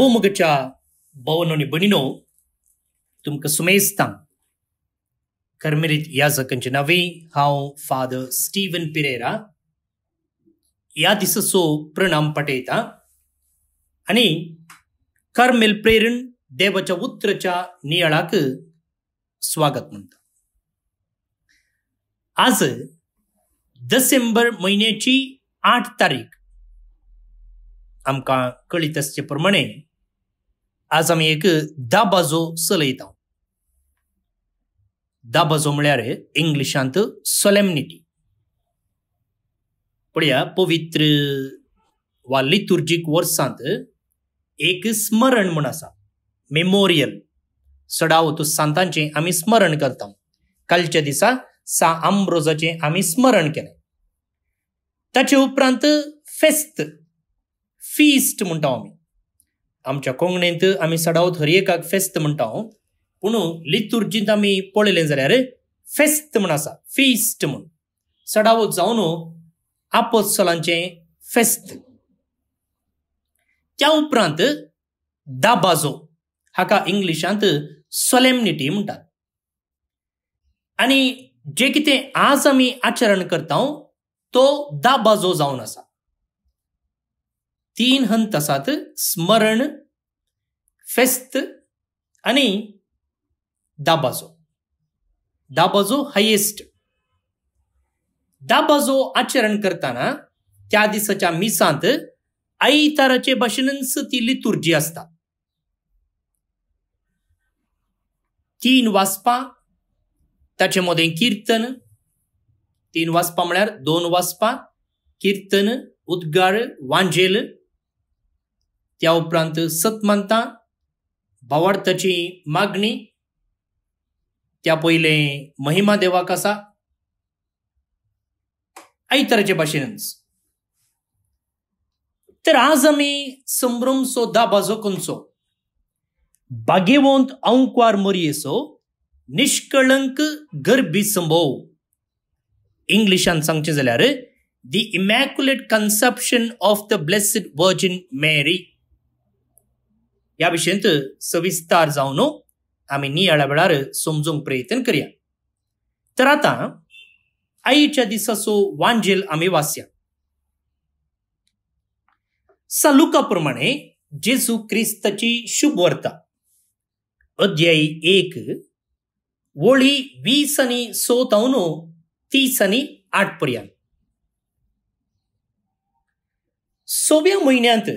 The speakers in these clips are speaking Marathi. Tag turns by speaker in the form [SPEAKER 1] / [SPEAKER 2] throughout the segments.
[SPEAKER 1] భూముగచ బౌనోని बनिनो तुमकां सुमेस्तां कर्मेरीत या जकांचें नवे हांव फादर स्टीवन पिरेरा या दिसाचो प्रणाम पटेता आनी कर्मेल प्रेरण देवाच्या उतराच्या नियाळाक स्वागत म्हणटा आज डिसेंबर म्हयन्याची आठ तारीख आमकां कळीत आज आमी एक दाबाजो चलयता दाबाजो म्हळ्यार इंग्लिशांत सॉलेमनिटी पळया पवित्र वा लितुर्जीक वर्सांत एक स्मरण म्हूण आसा मेमोरियल सडावत तो सांतांचें आमी स्मरण करता कालच्या दिसा सा आम्रोजाचें आमी स्मरण केलें ताचे उपरांत फेस्त फीस्ट म्हणटा आमी आमच्या कोंकणेंत आमी सडावत हर एकाक फेस्त म्हणटा हांव पूण लितुर्जींत आमी पळयलें जाल्यार फेस्त म्हण आसा फीस्ट म्हण सडावत जावन आपोसलांचे फेस्त त्या उपरांत दाबाजो हाका इंग्लिशांत सोलेमनिटी म्हणटात आनी जे कितें आज आमी आचरण करता तो दाबाजो जावन आसा तीन असतात स्मरण फेस्त आणि दाबाजो दाबाजो हायेस्ट दाबाजो आचरण करताना त्या दिसाच्या मिसांत आई तारचे भाषणंस ती लितुर्जी तीन वाजपा ताचे मध्ये कीर्तन तीन वाजपा म्हणजे दोन वाजपा कीर्तन उद्गार वांजेल त्या उपरांत सतमंतां भावार्थाची मागणी त्या पहिले महिमा देवाक आसा ऐतरचे भाशेनच तर आज आम्ही संभ्रम दाबाजो बाजो कोणचो बागेवंत अंकवार मोरयेचो निष्कळंक गर्भी संभव इंग्लिशान सांगचे जाल्यार the immaculate conception of the blessed virgin Mary யாவிஷயத்து सविस्तर જાવનો आम्ही वेळार समजूंक प्रयत्न करया तर आता आईच्या दिसाचो वांजेल आम्ही वाचया सालुका प्रमाणे जेजू क्रिस्ताची शुभ वर्ता अध्यायी एक वळी वीस आनी सो तावनो तीस आनी आठ पर्यंत सोव्या म्हयन्यांत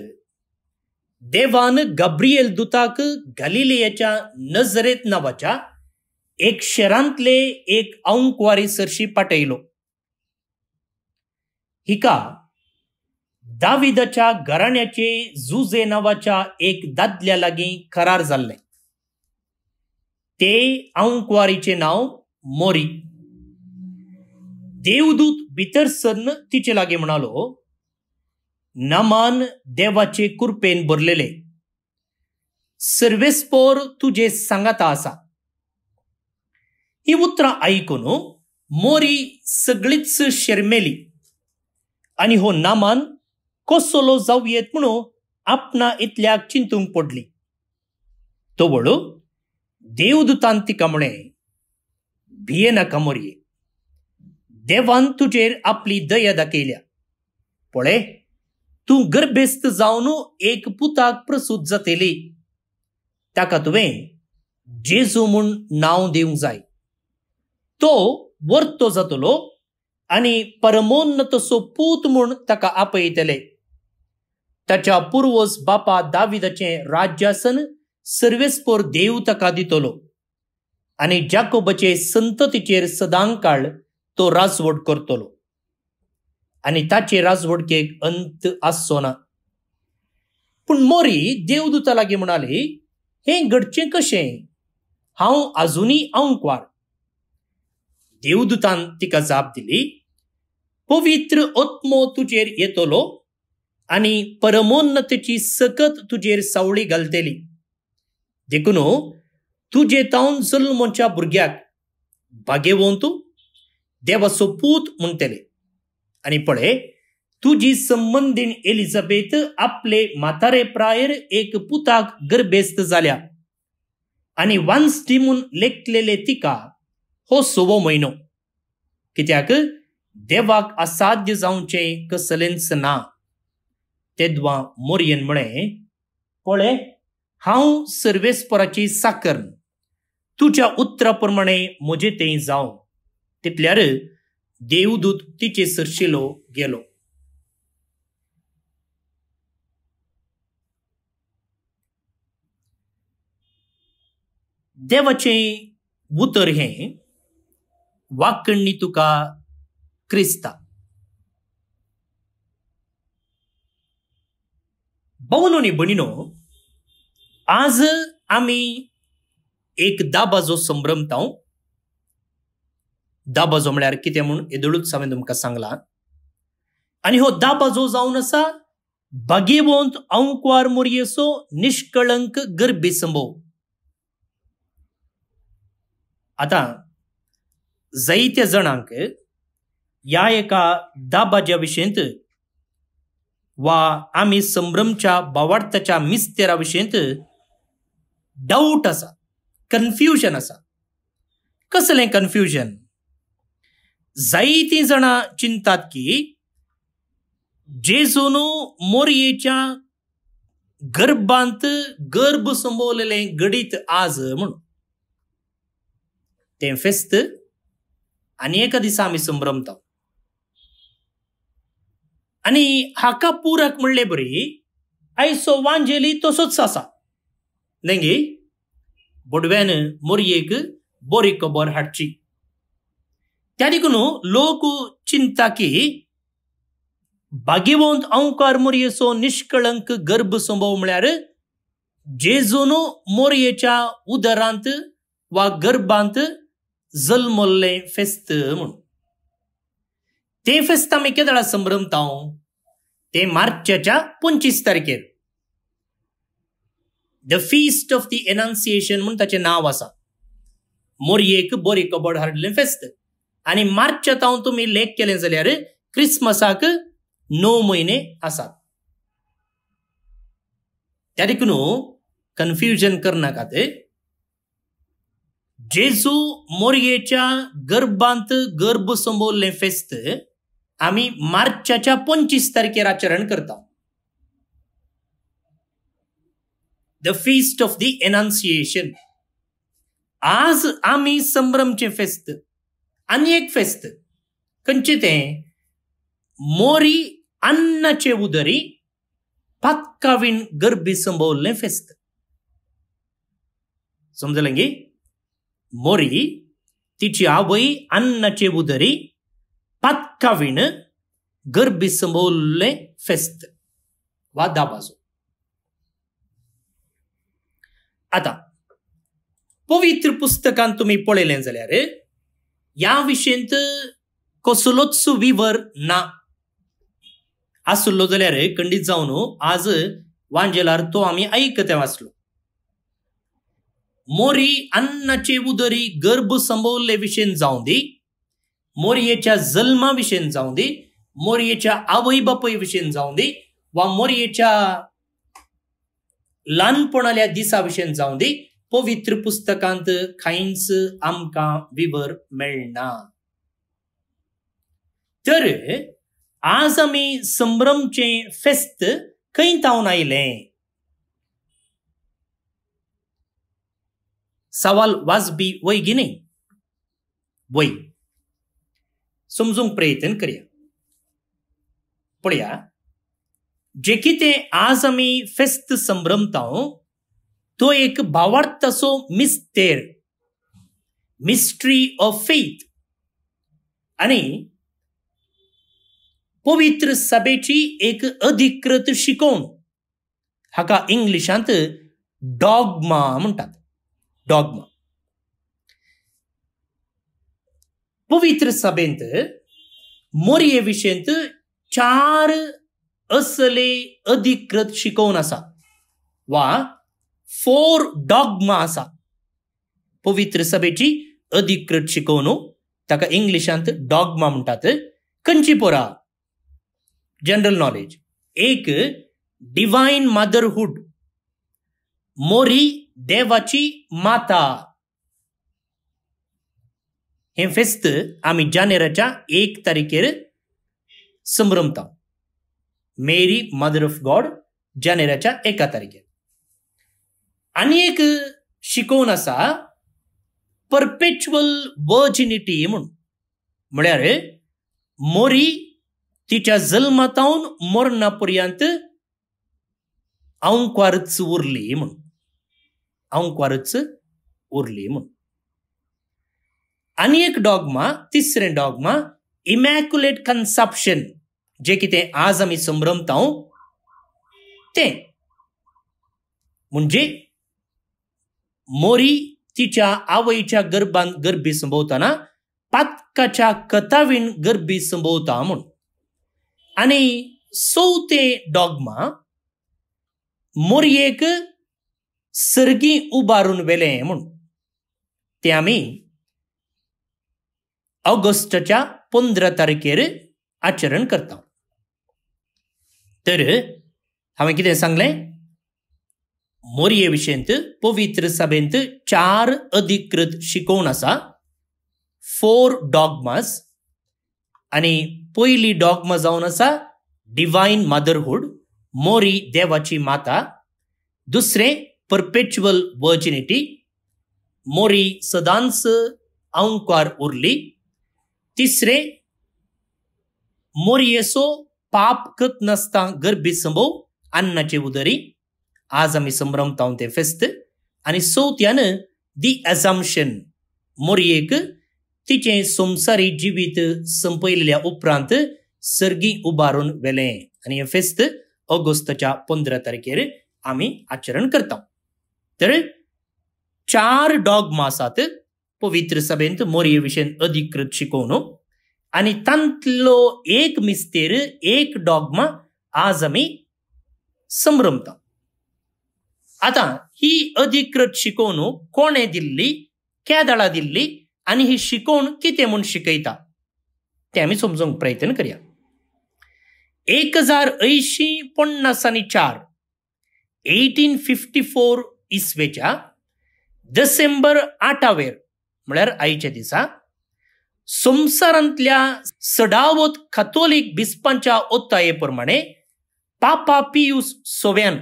[SPEAKER 1] देवान गब्रिएल दुताक गलिलियाच्या नजरेत नावाच्या एक शहरांतले एक औंकवारी सरशी पाठयलो हिका दाविदाच्या घराण्याचे जुजे नावाच्या एक दादल्या लागी करार झाले ते औंकवारीचे नाव मोरी देवदूत भितर सरन तिचे लागे म्हणालो नमन देवाचे कृपेन भरलेले सर्वेस्पोर तुझे सांगाता असा ही उतरां ऐकून मोरी सगळीच शर्मेली आणि हो नामान कसोलो जावं येत म्हणून आपणा इतल्याक चिंतूंक पडली तो बळू देवदूतान तिका म्हणे भिये नाका मोरये देवान तुजेर आपली दया दाखयल्या पळय तू गर्भेस्त जाऊन एक पुताक प्रसूत जातेले ताका तुवें जेजू म्हूण नांव दिवंक जाय तो वर्तो जातलो आनी परमोन्नतसो पूत म्हूण ताका आपयतले ताच्या पुर्वज बापा दाविदाचे राज्यासन सर्वेस्पोर देव ताका दितलो आनी जाकोबचे संततीचे सदांकाळ तो राजवट करतलो आणि ताचे राजवडके अंत आसोना पण मोरी देवदूता लागीं म्हणाली हे घडचे कशें हांव आजुनी अंकवार देवदूतान तिका जाप दिली पवित्र ओत्मो तुजेर येतलो आणि परमोन्नतेची सकत तुजेर सावळी घालतली देखून तुजे तावन जल्मच्या भुरग्याक बागेवंतू देवाचो पूत म्हणटले आणि पड़े तुझी संबंधीन एलिझाबेथ आपले म्हातारे प्रायर एक पुताक गर्भेस्त जाल्या आणि वन्स टीमून लेखलेले तिका हो सोवो म्हयनो कित्याक देवाक असाध्य जावचें कसलेंच ना तेदवा मोरयेन म्हळें पळय हांव सर्वेस्पराची साकर तुज्या उत्तराप्रमाणे प्रमाणे ते तें तितल्यार देवदूत तिचे सरशिलो गेलो देवाचें उतर हे वाकणी तुका क्रिस्ता बहुनो नी बणिनो आज आम्ही एक दाबाजो संभ्रमता दाबाजो म्हळ्यार कितें म्हूण येदोळूच हांवें तुमकां सांगलां आनी हो दाबाजो जावन आसा बगेवंत अंकवार मोरयेचो निश्कळंक गर्भी संभव आतां जायत्या जाणांक ह्या एका दाबाज्या विशयंत वा आमी संभ्रमच्या बावार्थाच्या मिस्तेरा विशयंत डाऊट आसा कन्फ्युजन आसा कसलें कन्फ्युजन जायतीं जाणां चिंतात की जेजून मोरयेच्या गर्भांत गर्भ संबोवलेले गडीत आज म्हणून ते फेस्त आणि एका दिसा आम्ही संभ्रमता आणि हाका पूरक म्हणले बरी आय सो वांजेली तसोच आसा देंगी बोडव्यान मोरयेक बोरी कबर हाडची त्यारिकून लोक चिंता की भाग्यवंत अंकार मोरयेचो निष्कळंक गर्भ संभव म्हळ्यार जेजून मोरयेच्या उदरांत वा गर्भांत जल्मल्लें फेस्त म्हूण तें फेस्त आमी केदळा संभ्रमता ते मार्चाच्या पंचवीस तारखेर the feast of the annunciation म्हूण ताचें नांव आसा मोरयेक बरें कबड हाडलें फेस्त आणि मार्चच्या तावून तुम्ही लेख केले जाल्यार क्रिसमसाक णव म्हयने आसात त्या देखून कन्फ्युजन करनाकात जेजू मोर्येच्या गर्भांत गर्भ संभवल्ले फेस्त आम्ही मार्चच्या पंचवीस तारखेर आचरण करता the feast of the annunciation आज आम्ही संभ्रमचे फेस्त आनी एक फेस्त खंयचें तें मोरी अन्नाचे उदरी पातकावीण गर्भी संभवल्लें फेस्त समजलें समजलेंगी मोरी तिची आवय अन्नाचे उदरी पातकावीण गर्भी संभवल्लें फेस्त वा दाबाजो आतां पवित्र पुस्तकांत तुमी पळयलें जाल्यार या 야비쉔트 कसलोच विवर ना आसलो जाल्यार खंडीत जावन हो, आज वांजेलार तो आमी ऐकते वाचलो मोरी अन्नाचे उदरी गर्भ संभवले विशेन जावं दी मोरयेच्या जल्मा विशेन जावं दी मोरयेच्या आवय बापय विशेन जावं दी वा मोरयेच्या ल्हानपणाल्या दिसा विशेन जावं दी पवित्र पुस्तकांत कांयच आमकां विवर मेळना तर आज आमी संभ्रमचें फेस्त खंय तावन आयलें सवाल वाजबी वय गी न्ही वय समजूंक प्रयत्न करया पळया जे कितें आज आमी फेस्त संभ्रमतांव तो एक भावार्थ असो मिस्तेर मिस्ट्री ऑफ फेथ आणि पवित्र सभेची एक अधिकृत शिकवण हाका इंग्लिशांत डॉगमा म्हणतात डॉगमा पवित्र सभेंत मोरये विशेंत चार असले अधिकृत शिकवण असा वा फोर डॉग्मा आसा पवित्र सभेची अधिकृत शिकवणूक ताका इंग्लिशांत डॉगमा म्हणटात खंयची पोरा जनरल नॉलेज एक डिवायन मदरहूड मोरी देवाची माता हे फेस्त आम्ही जानेराच्या एक तारखेर संभ्रमता मेरी मदर ऑफ गॉड जानेराच्या एका तारखेर అనేక ಶಿಕೋನಸ ಪರ್ಪೆಚುವಲ್ ವರ್ಜಿನಿಟಿ ಮುನ್ ಮುಳ್ಯಾರೆ ಮೊರಿ तिच्या जल्मतावन मरणा पर्यंत अंकवारच उरली म्हणून अंकवारच उरली म्हणून आनी एक डॉगमा तिसरें डॉगमा इमॅक्युलेट कन्सप्शन जे कितें आज आमी संभ्रमता तें म्हणजे मोरी तिच्या आवईच्या गर्भां गर्भी संभवताना पातकाच्या कथावीन गर्भी संभवता म्हणून आणि सौते डॉगमा मोरयेक सर्गी उबारून वेले म्हणून ते आम्ही ऑगस्टच्या पंधरा तारखेर आचरण करता तर हांवें कितें सांगलें मोरये विषयंत पवित्र सभेंत चार अधिकृत शिकवण असा फोर डॉग्मास आणि पहिली डॉगमा जावन आसा डिवायन मदरहूड मोरी देवाची माता दुसरे परपेच्युअल वर्जिनिटी मोरी सदांस अंकार उरली तिसरे मोरयेसो पाप करत नासता गर्भी संभोव अन्नाचे उदरी आज आम्ही संभ्रमतावन ते फेस्त आनी चवथ्यान दी एजाम्शन मोरयेक तिचे संसारी जिवीत संपयलेल्या उपरांत सर्गी उभारून वेले आणि हे फेस्त ऑगस्टच्या पंधरा तारखेर आम्ही आचरण करता तर चार डॉग मासात पवित्र सभेंत मोरये विशयन अधिकृत शिकवण आणि तांतलो एक मिस्तेर एक डॉगमा आज आम्ही संभ्रमता आता ही अधिकृत शिकवणूक कोणे दिल्ली क्या दळा दिल्ली आणि ही शिकवण कितें म्हूण शिकयता तें आमी समजूंक प्रयत्न करया एक हजार अंयशीं पन्नास आणि चार एटीन फिफ्टी फोर इसवेच्या डिसेंबर आठावेर म्हळ्यार आयच्या दिसा संसारांतल्या सडावत खातोलीक बिस्पांच्या ओत्ताये प्रमाणे पापा पियूस सोव्यान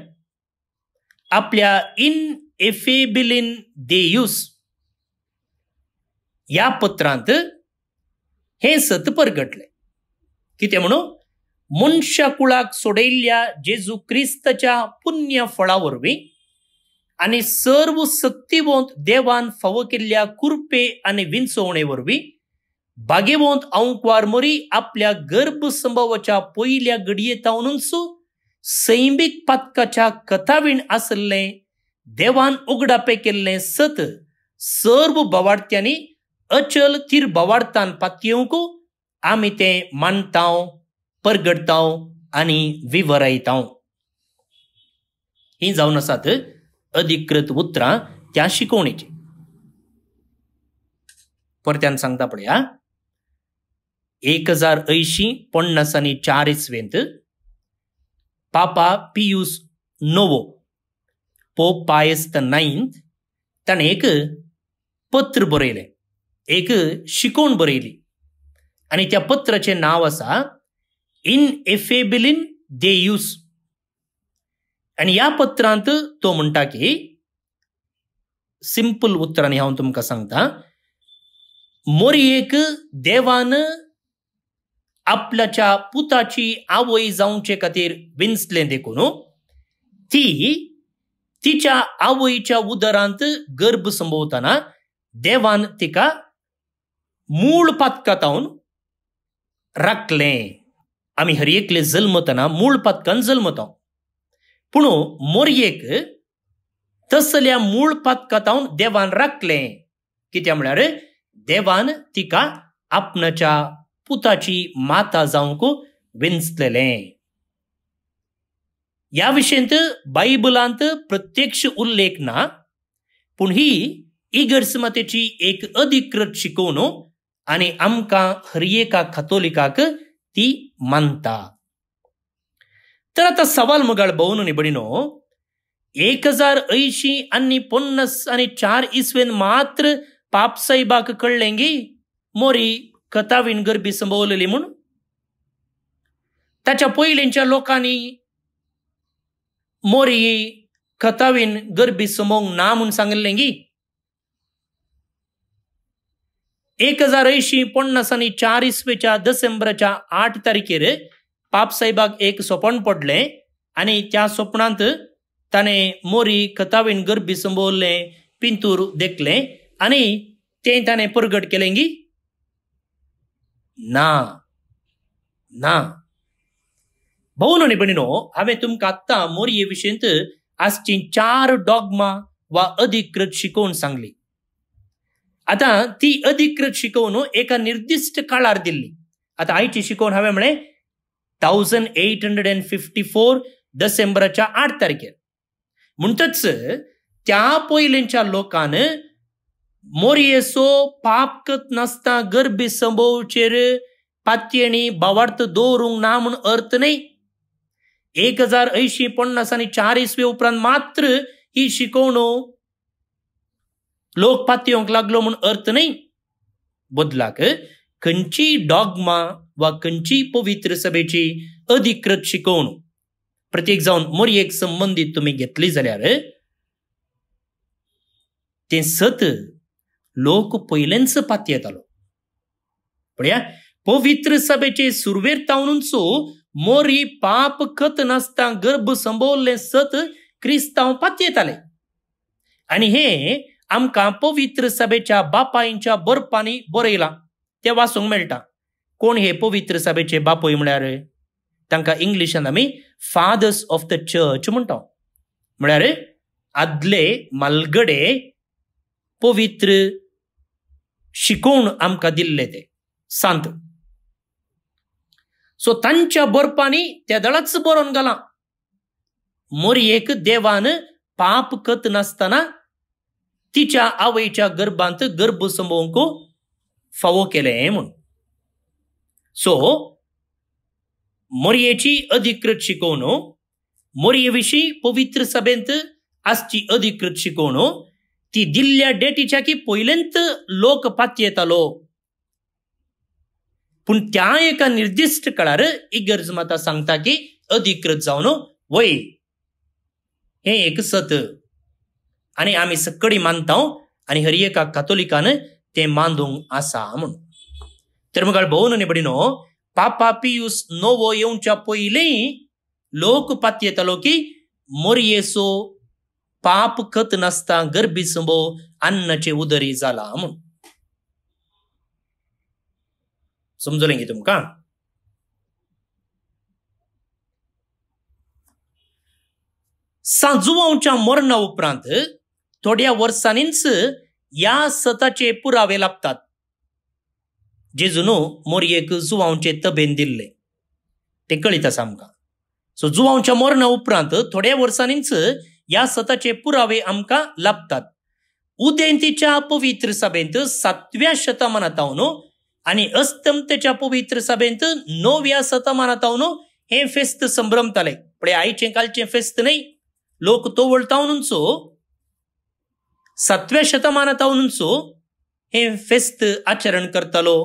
[SPEAKER 1] आपल्या इन एफेबिलिन देयूस या पत्रांत हे सत परगटले कितें म्हणू कुळाक सोडयिल्ल्या जेजू क्रिस्तच्या पुण्य फळा वरवीं आनी सर्व सक्तिवंत देवान फावो केल्ल्या कुरपे आनी विंचवणे वरवीं बागेभोंत अंकवार मोरी आपल्या गर्भ संभवाच्या पयल्या घडये सैमीक पातकाच्या कथावीण असले देवान उगडापे केले सत सर्व बोवार्थ्यांनी अचल थीर बवाडतान पातयेवंक आम्ही ते मांडटांव परगडता आणि विवरायतांव ही जाऊन आसात अधिकृत उतरां त्या शिकवणीची परत्यान सांगता पळया एक हजार ऐंशी पन्नास चार इसवेंत पापा Papa नोवो. पोप पायस द IX त्याने एक पत्र बरयलें एक शिकवण बरयली आनी त्या पत्राचें नांव आसा इन दे देयूस आनी या पत्रांत तो म्हणटा की सिंपल उत्तरांनी हांव तुमकां सांगता एक देवान आपल्याच्या पुताची आवई जाऊचे खातीर विंचले देखून ती तिच्या आवईच्या उदरांत गर्भ संभवताना देवान तिका मूळ पातकातावन राखले आम्ही हर एकले जल्मतना मूळ पातकान जल्मता पूण मोरयेक तसल्या मूळ पातकातावून देवान राखले कित्या म्हळ्यार देवान तिका आपणाच्या पुताची माता जावंक विंचले या विषयंत बायबलांत प्रत्यक्ष उल्लेख ना पूण ही इगर्समतेची एक अधिकृत शिकवण आणि आमकां हरियेका खतोलिकाक ती मानता तर आता सवाल मुगाळ भोवन निबडिनो एक हजार अंयशी आणि पन्नास आणि चार इसवेन मात्र पापसाहेबाक कळ्ळें मोरी कतावीन गर्बी संभवलेली म्हणून त्याच्या पहिल्यांच्या लोकांनी मोरी कथावीन गर्बी समोंग ना म्हणून सांगिल्लें गी एक हजार ऐंशी पन्नास आणि चार इसवेच्या डिसेंबरच्या आठ तारखेर पापसाहेबाक एक स्वप्न पडले आणि त्या स्वप्नांत ताणें मोरी कथावीन गर्बी संभोवल्लें पिंतूर देखले आणि ते ताणें प्रगट केलें गी ना ना నా బౌలు నిపుణినో हांवें तुमकां आत्तां मोरये विषयंत आजची चार डॉग्मा वा अधिकृत शिकवण सांगली आतां ती अधिकृत शिकवण एका निर्दिश्ट काळार दिल्ली आतां आयची शिकवण हांवें म्हळें thousand eight hundred and fifty four डिसेंबराच्या आठ तारखेर म्हणटच त्या पहिल्यांच्या लोकान मोरियसो पापकत नसता गर्भी સંભવ पात्येणी पात्यणी बावार्थ दो ना म्हणून अर्थ नाही एक हजार ऐंशी पन्नास आणि चार इसवे उपरांत मात्र ही शिकवणो लोक पातयोंक लागलो म्हणून अर्थ नाही बदलाक खंची डॉगमा वा खंची पवित्र सभेची अधिकृत शिकवण प्रत्येक जाऊन मोरयेक संबंधित तुम्ही घेतली जाल्यार ते सत लोक पहिल्यांच पातयेतालो येतालो पळया पवित्र सभेचे सुरवेर तावणूनचो मोरी पाप खत नासता गर्भ संभवले सत क्रिस्तांव पातयेताले आणि हे आमकां पवित्र सभेच्या बापायच्या बर्पांनी बरयलां ते वाचूंक मेळटा कोण हे पवित्र सभेचे बापूय म्हळ्यार तांकां इंग्लिशान आमी फादर्स ऑफ द चर्च म्हणटा म्हळ्यार आदले मालगडे पवित्र शिकोवण आमकां दिल्ले ते सांत सो तांच्या बरपांनी तेदळच बरोवन घालां मोरयेक देवान पाप कत नासतना तिच्या आवयच्या गर्भांत गर्भ संभोवंक फावो केले म्हणून सो मोरयेची अधिकृत शिकवण मोरये विशीं पवित्र सभेंत आजची अधिकृत शिकवण ती दिल्ल्या की पयल्यांत लोक पात येतालो पण त्या एका निर्दिष्ट काळार इगर्ज माता सांगता की अधिकृत जावन वय हे एक सत आणि आम्ही सकडी मानता हो, आणि हर एका कातोलिकान ते मानूंक आसा म्हणून तर मग भोवन आणि बडिनो पापा पियूस नोवो येऊनच्या पहिले लोक येतालो की मोरयेसो पाप खत नसता गर्भी संभो अन्नचे उदरी जाला म्हणून समजलें की तुमका सांजुवांच्या मरणा उपरांत थोड्या वर्सांनीच या सताचे पुरावे लागतात जेजून मोरयेक जुवांचे तबेन दिल्ले ते कळीत आसा आमकां सो जुवांच्या मरणा उपरांत थोड्या वर्सांनीच या सताचे पुरावे आमकां लाभतात उदयंतीच्या पवित्र सभेंत सातव्या आवनो आणि अस्तमतेच्या पवित्र सभेंत नवव्या आवनो हे फेस्त संभ्रमताले पण आईचे कालचे फेस्त नाही लोक तो सो सातव्या शतमानातावनचो हे फेस्त आचरण करतालो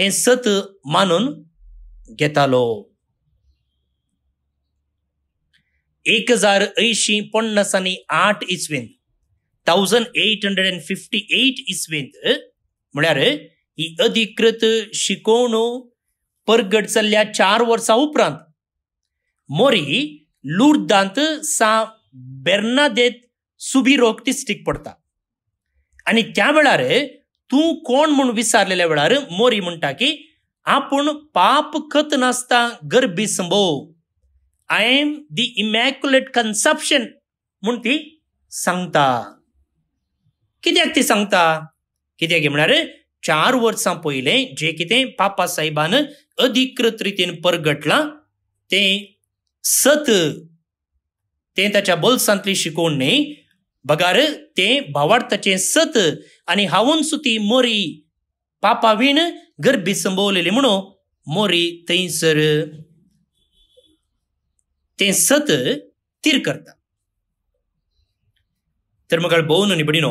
[SPEAKER 1] हे सत मानून घेतालो हजार હજાર पन्नास પન્નાસાની आठ ઇસવીંત thousand eight hundred and fifty eight इसवेंत म्हळ्यार ही अधिकृत शिकोवण परगट जाल्ल्या चार वर्सां उपरांत मोरी लुर्दांत सा बेर्नादेत रोक डिस्ट्रिक्ट पडटा आनी त्या वेळार तूं कोण म्हूण विचारलेल्या वेळार मोरी म्हणटा की आपूण पाप खत नासता गर्भी संभव I am the immaculate conception म्हणून ती सांगता कित्याक ती सांगता कित्याक म्हळ्यार चार वर्सां पयले जे कितें पापा साहेबान अधिकृत रितीन परगटलां तें सत तें ताच्या बोल्सांतली शिकोवण न्ही बगार तें भावार्थाचें सत आनी हावून सुती मोरी विण गर्भी संभवलेली म्हणून मोरी थंयसर सत तीर करता तर मग ಬೋನು ನಿಬಿಡಿನೋ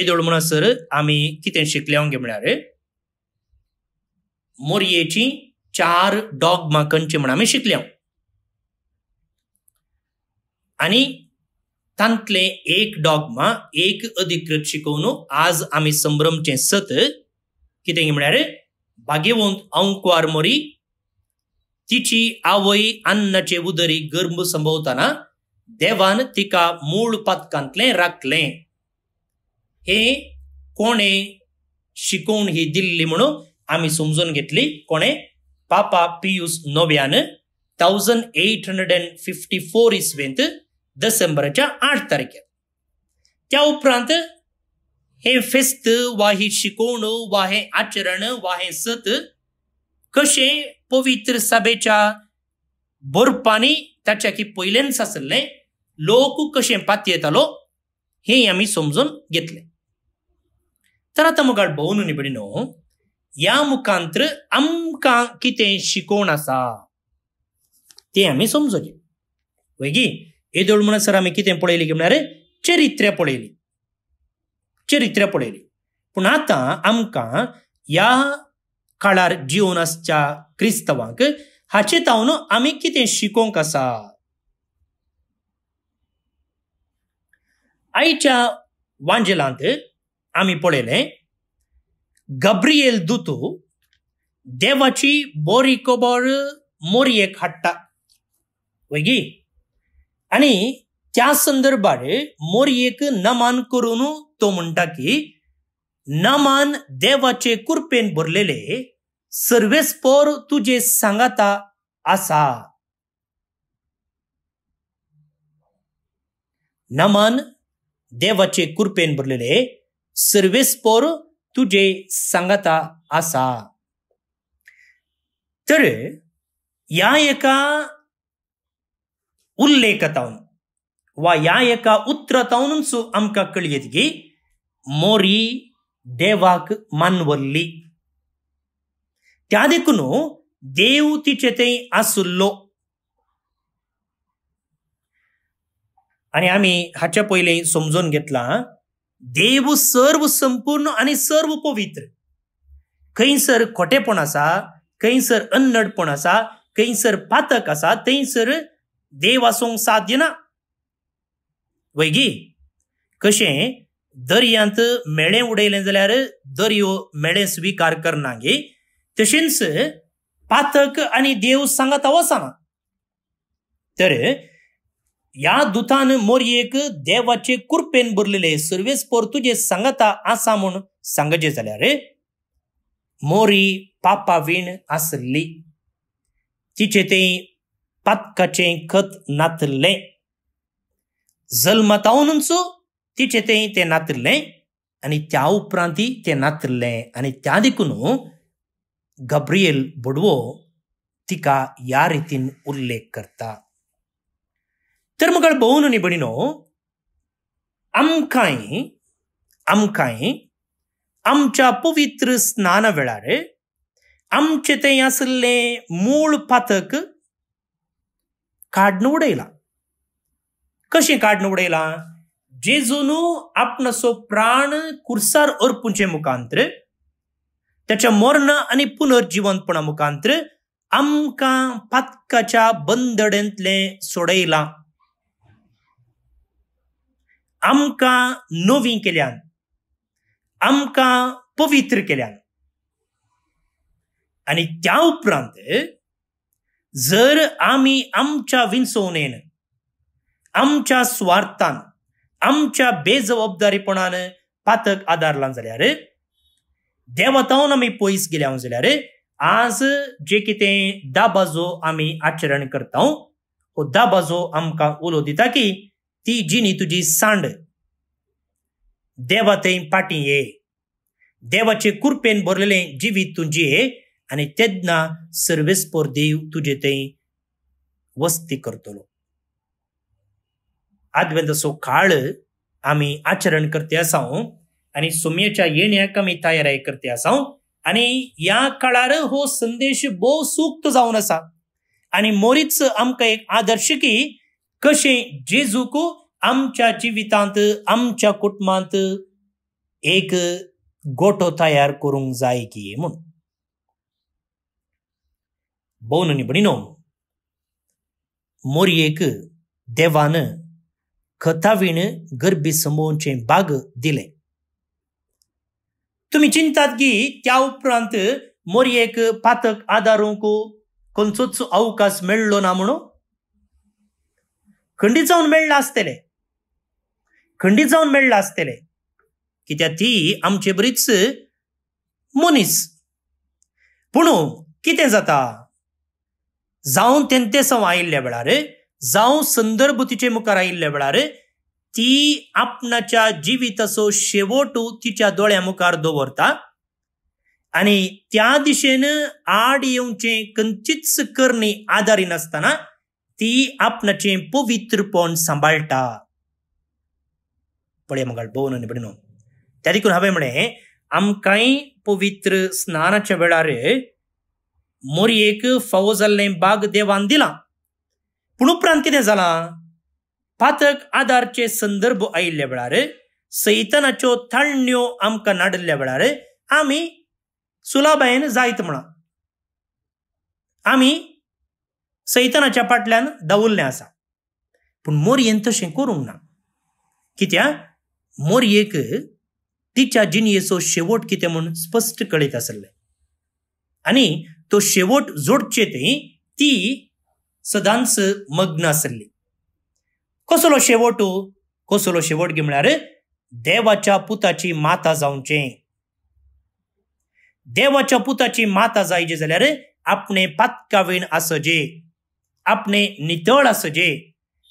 [SPEAKER 1] ಏದೋಳು म्हणा सर आम्ही कितें शिकल्यांगे म्हळ्यार मोरयेची चार डॉग माकणची म्हण आमी शिकल्या आणि तांतले एक डॉगमा एक अधिकृत शिकवून आज आमी संभ्रमचे सत कितें म्हळ्यार भाग्यवंत अंकवार मोरी तिची आवय अन्नाचे उदरी गर्भ संभवताना देवान तिका मूळ पातकांतले राखले हे कोणे शिकवण ही दिल्ली म्हणून आम्ही समजून घेतली कोणे पापा पियुस नोव्यान thousand eight hundred and fifty four इसवेंत डिसेंबरच्या आठ तारखे त्या उपरांत हे फेस्त वा ही शिकवण वा हे आचरण वा हे सत कसे पवित्र सभेच्या बरोपांनी ताच्याकी पहिलेन आसले लोक कशें पात येतालो हें आमी समजून घेतले तर आता मग भोवन निबडी न्हू ह्या मुखांत्र आमकां कितें शिकोवण आसा तें आमी समजून वेगी येदोळ सर आम्ही कितें पळयली की रे चरित्र पळयली चरित्र पळयली पण आता आमकां ह्या काळार जियोनासच्या क्रिस्तवांक हाचे तावन आमी कितें शिकोंक आसा आयच्या वांजेलांत आमी पळयलें गब्रियेल दुतो देवाची बोरी खबर मोरयेक हाडटा वैगी आनी त्या संदर्भात मोरयेक नमान करून तो म्हणटा की नमन देवाचे कुरपेन भरलेले सर्वेस्पोर तुझे सांगाता असा नमन देवाचे कुरपेन भरलेले सर्वेस्पोर तुझे सांगाता असा तर या एका उल्लेखतावन वा या एका उत्तरता आमकां कळयेत की मोरी देवाक त्या देखून देव तिचे ते असुल्लो आणि आम्ही हाच्या पहिले समजून घेतला देव सर्व संपूर्ण आणि सर्व पवित्र खंयसर खोटेपण असा खंयसर अन्नडपण असा खैसर पातक असा थंयसर देव आसूंक साध्य ना वैगी कशें मेळे மெளே உடையிலேருந்தாரு தரியோ मेळे स्वीकार गे तशींच पातक आणि देव सांगत सांग तर या दुतान मोरयेक देवाचे कुरपेन भरलेले सर्वेस पोर्तुजे सांगता आसा म्हूण सांगचे जाल्यार मोरी विण आसली तिचे ते पातकाचें खत नातल्लें जल्मतावनच ती चेतें ते नातिल्लें आनी त्या उपरांतय तें नातिल्लें आनी त्या देखून गब्रिएल बुडवो तिका ह्या रितीन उल्लेख करता तर मगळ भोवन आनी भणिनो आमकांय आमकांय आमच्या पवित्र स्नान वेळार आमचें तें आसलें मूळ पातक काडून उडयलां कशें काडून उडयलां जे आपण सो प्राण कुर्सार अर्पुंचे मुखांत्र त्याच्या मरण आणि पुनर्जिवंतपणा मुखांत्र आमका पातकाच्या बंदडेंतले सोडयला आमका नवी केल्यान आमका पवित्र केल्यान आणि त्या उपरांत जर आम्ही आमच्या विंसवणेन आमच्या स्वार्थान आमच्या बेजबाबदारीपणान पातक लावन जाल्यार अरे देवतावन आमी पयस गेल्या जाल्यार आज जे कितें दाबाजो आमी आचरण करता हो दाबाजो आमकां उलो दिता की ती जिनी तुजी सांड देवा पाटी ये देवाचे कुरपेन भरलेले जिवीत ये आनी तेदना सर्वेस्पोर देव तुजे थंय वस्ती करतलो आद्य काळ आम्ही आचरण करते असाव आणि सोम्याच्या येण्याक आम्ही तयाराय करते असाव आणि या काळार हो संदेश भोव सूक्त जावन आसा आणि मोरीच आमकां एक आदर्श की कसे जेजूक आमच्या जिवितांत आमच्या कुटुंबांत एक गोठो तयार करूंक जाय की म्हणून भोवन मोरी मोरयेक देवान विण गर्भी समोवचे बाग दिले तुम्ही चिंतात की त्या उपरांत मोरयेक पातक आदारूंक खंयचोच अवकाश मेळ्ळो ना म्हणून खंडीत जावन मेळ्ळा आसतले खंडीत जावन मेळ्ळा आसतले कित्याक ती आमचे बरीच मनीस पूण कितें जाता जावन तें ते सव आयिल्ल्या वेळार जावं संदर्भ तिचे मुखार आयिल्ल्या वेळार ती आपणाच्या जिविताचो शेवटू तिच्या दोळ्या मुखार दवरता आणि त्या दिशेन आड येवचे कंचीच करणी आदारी नासतना ती आपणाचे पवित्रपण सांबाळटा पळय मुगाल भोवन आनी त्या देखून हांवें म्हणे आमकांय पवित्र स्नानाच्या वेळार मोरयेक फावो जाल्लें बाग देवान दिलां पूण उपरांत कितें जालां पातक आदारचे संदर्भ आयिल्ल्या वेळार सैतनाच्यो थाळण्यो आमकां नाडिल्ल्या वेळार आमी सुलाबायेन जायत म्हणा आमी सैतनाच्या फाटल्यान दवरलें आसा पूण मोरयेन तशें करूंक ना कित्या मोरयेक तिच्या जिणयेचो शेवट कितें म्हूण स्पश्ट कळीत आसलें आनी तो शेवट जोडचे थंय ती सदांच मग्न आसली कसलो शेवट हो? कसलो शेवट गे म्हळ्यार देवाच्या पुताची माता जावचें देवाच्या पुताची माता जायचे जाल्यार आपणे पातकावीण आसजे आपणे नितळ आसजे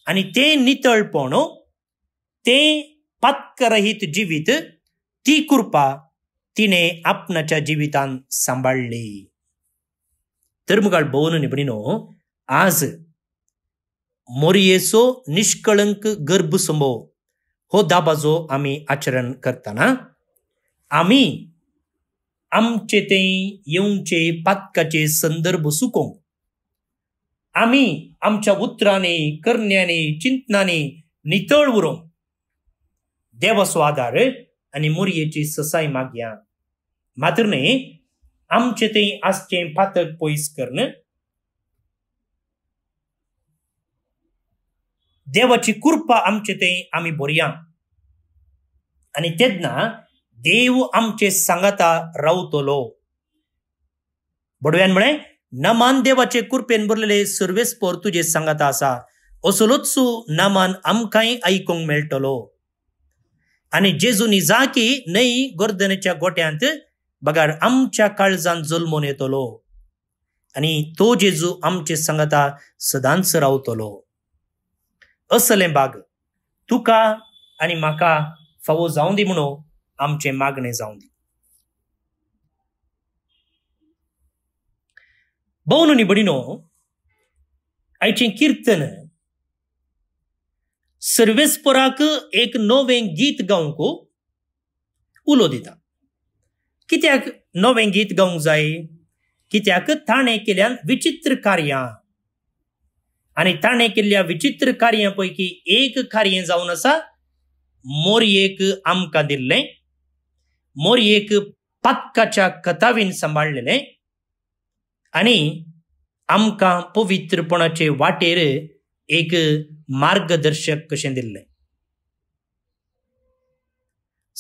[SPEAKER 1] आणि ते नितळपण हो, ते पातकरहित जिवीत ती कृपा तिने आपणाच्या जिवितान सांभाळली तर मग भोवन निपणीनो हो, आज मोरियेसो निष्कळंक गर्भ समो हो दाबाजो आम्ही आचरण करताना आम्ही आमचे ते येऊनचे पातकाचे संदर्भ सुको आम्ही आमच्या उतरांनी करण्याने चिंतनाने नितळ उरो देवाचो आधार आणि मोरयेची ससाय मागया मात्र न्ही आमचे ते आसचें पातक पयस कर्ण देवाची कृपा आमचे ते आम्ही बोरया आणि तेदना देव आमचे सांगता रावतलो बडव्यान म्हणे मान देवाचे कुरपेन बरलेले सर्वेस्पोर तुझे सांगता आसा न मान आमकांय आयकूंक मेळटलो आणि जेजुनी जा की न्हय गर्दनेच्या गोट्यांत बघा आमच्या काळजान जल्मून येतलो आणि तो जेजू आमचे सांगता सदांच रावतलो असले बाग तुका आणि माका फावो जावं दी म्हणून आमचे मागणे जावं दी भोवन न्ही आईचे कीर्तन सर्वेस्पराक एक नवें गीत गावंक उलो दिता कित्याक नवें गीत गावंक जाय कित्याक ताणें केल्यान विचित्र कार्यां आणि ताणे केल्या विचित्र कार्यापैकी एक कार्य जाऊन असा मोरयेक आमका दिल्ले मोरयेक पातकाच्या कथावीन सांभाळलेले आणि आमकां पवित्रपणाचे वाटेर एक मार्गदर्शक कसे दिल्ले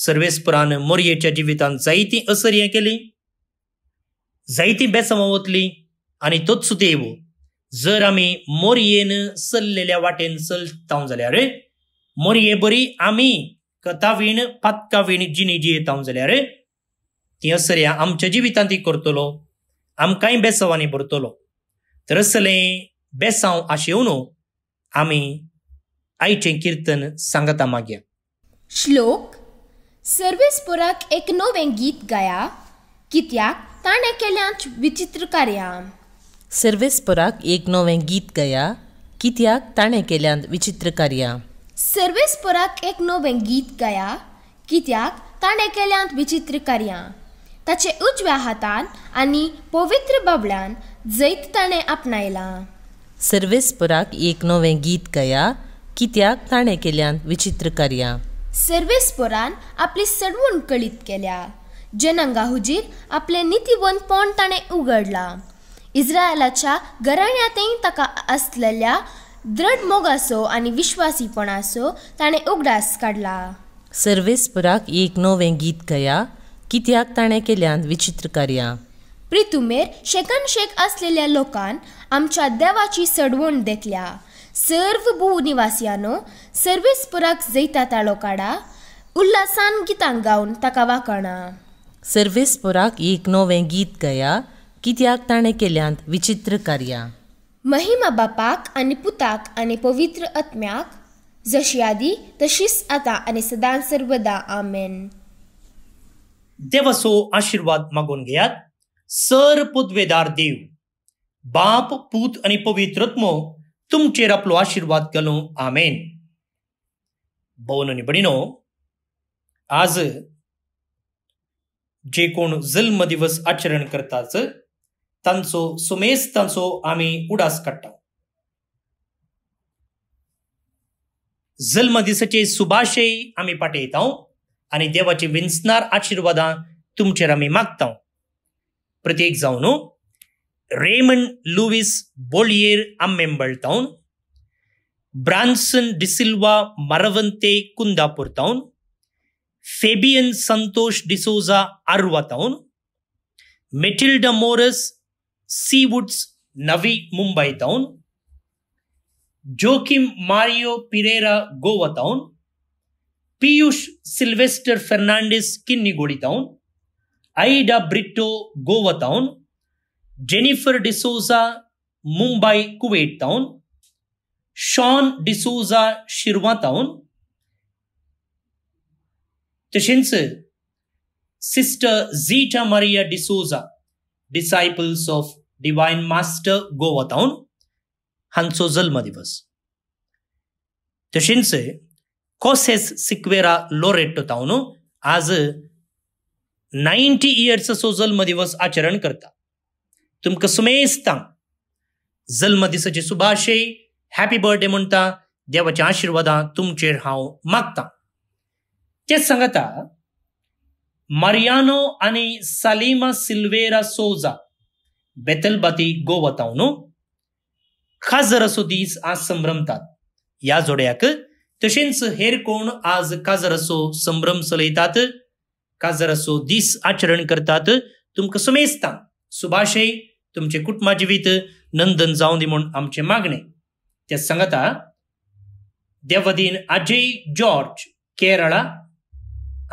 [SPEAKER 1] सर्वेस्परान मोरयेच्या जिवितांत जायती असर्य केली जायती बेसमावतली आणि तोच सुदैव जर आम्ही मोरयेन सल्लेल्या वाटेन चलताव जाल्यार मोरये बरी आम्ही कथावीण पातकावीण जिणी जियेताव जाल्यार ती असल्या आमच्या जिवितांत ती करतलो आमकांय बेसावांनी भरतलो तर असलें बेसांव आशेवन आमी आयचें कीर्तन सांगता मागया
[SPEAKER 2] श्लोक सर्वेस्पुराक एक नवें गीत गाया कित्याक ताणें केल्यांच विचित्र कार्या
[SPEAKER 1] सर्वेस्पराक एक नवें गीत गया कित्याक ताणें केल्यांत विचित्र कार्या
[SPEAKER 2] सर्वेस्पराक एक नवें गीत गया कित्याक ताणें केल्यांत विचित्र कार्या ताचे उजव्या हातान आनी पवित्र बाबड्यान जैत ताणें आपणायलां
[SPEAKER 1] सर्वेस्पराक एक नवें गीत गया कित्याक ताणें केल्यांत विचित्र कार्या
[SPEAKER 2] सर्वेस्परान आपली सडवण कळीत केल्या जनांगा हुजीर आपलें पण ताणें उगडलां इस्रायलाच्या घराण्यांतय ताका असलेल्या दृढ मोगासो आनी विश्वासीपणासो ताणें उगडास काढला
[SPEAKER 1] सर्वेस्पराक एक नवें गीत गया कित्याक ताणें केल्यान विचित्र कार्या
[SPEAKER 2] प्रितुमेर शेकान शेक आसलेल्या लोकान आमच्या देवाची सडवण देखल्या सर्व भूनिवासियानो पुराक जैता ताळो काडा उल्हासान गीतांक गावन ताका वाकणा
[SPEAKER 1] पुराक एक नवें गीत गया कित्याक ताणें केल्यांत विचित्र कार्यां
[SPEAKER 2] महिमा बापाक आनी पुताक आनी पवित्र आत्म्याक जशी आदी तशीच आतां आनी सदांच सर्वदा आमेन
[SPEAKER 1] देवसो आशिर्वाद मागून घेयात सर पुदवेदार देव बाप पूत आनी पवित्रत्मो तुमचेर आपलो आशिर्वाद घालूं आमेन भोवन आनी भणिनो आज जे कोण जल्म दिवस आचरण करतात तांचो सुमेज तांचो आम्ही उडास काडटा जल्म दिसाचे सुभाशय आम्ही पाठयता आणि देवाचे विंचणार आशिर्वादां तुमचेर आमी मागता प्रत्येक जावन Ramon Lewis Louis Bolier Branson D'Silva Maravanthe कुंदापूरतावन फेबियन संतोष डिसोजा आर्वातावन Matilda Moras Seawoods Navi मुंबईतून जोकिम मारियो पिरेरा गोवा गोवातून पियुश सिल्वेस्टर फेर्नांडिस किन्निगोडीतून आईडा गोवा गोवातून जेनिफर डिसोझा मुंबई कुवेटतून शॉन डिसोझा शिरवातून तशेंच sister Zita Maria D'Souza disciples of divine master गोवताऊन हांचो जल्म दिवस तशींच कोसेस सिक्वेरा लोरेटो तावन आज नायन्टी इयर्सचो जल्म दिवस आचरण करता तुमकां सुमेस्तां जल्म दिसाचे सुभाशय हॅपी बर्थडे म्हणटा देवाच्या आशिर्वादां तुमचेर हांव मागतां तेच सांगता मारियानो आनी सालिमा सिल्वेरा सोजा बेतलबाती गोवतावनो काजर असो दीस आज संभ्रमतात या जोड्याक तशेंच हेर कोण आज काजरसो संभ्रम चलयतात काजर दीस आचरण करतात तुमकां सुमेस्ता सुभाशय तुमचे कुटुंबा जिवीत नंदन जावं दी म्हूण आमचे मागणे ते सांगता देवदीन अजय जॉर्ज केरळा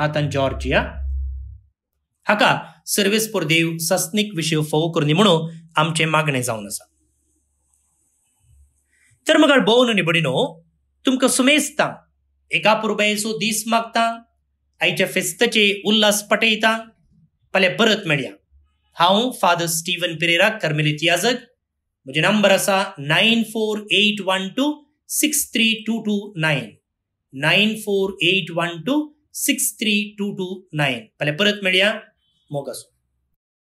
[SPEAKER 1] आतां जॉर्जिया हाका ಸರ್ವಿಸ್ ದೇವ್ ಸಸ್ನಿಕ್ ವಿಷಯ ಫೋವು ಕರ್ನಿ म्हणू आमचे मागणे जावन आसा तर मग भोवन आनी बडिनो तुमकां सुमेजता एका पुरबेचो दीस मागता आयच्या फेस्तचे उल्हास पटयता फाल्यां परत मेळया हांव फादर स्टीवन पिरेरा कर्मेलीत याजक म्हजे नंबर आसा nine four eight one two six three two two nine nine four eight one two six three two two nine फाल्यां परत मेळया Mogas.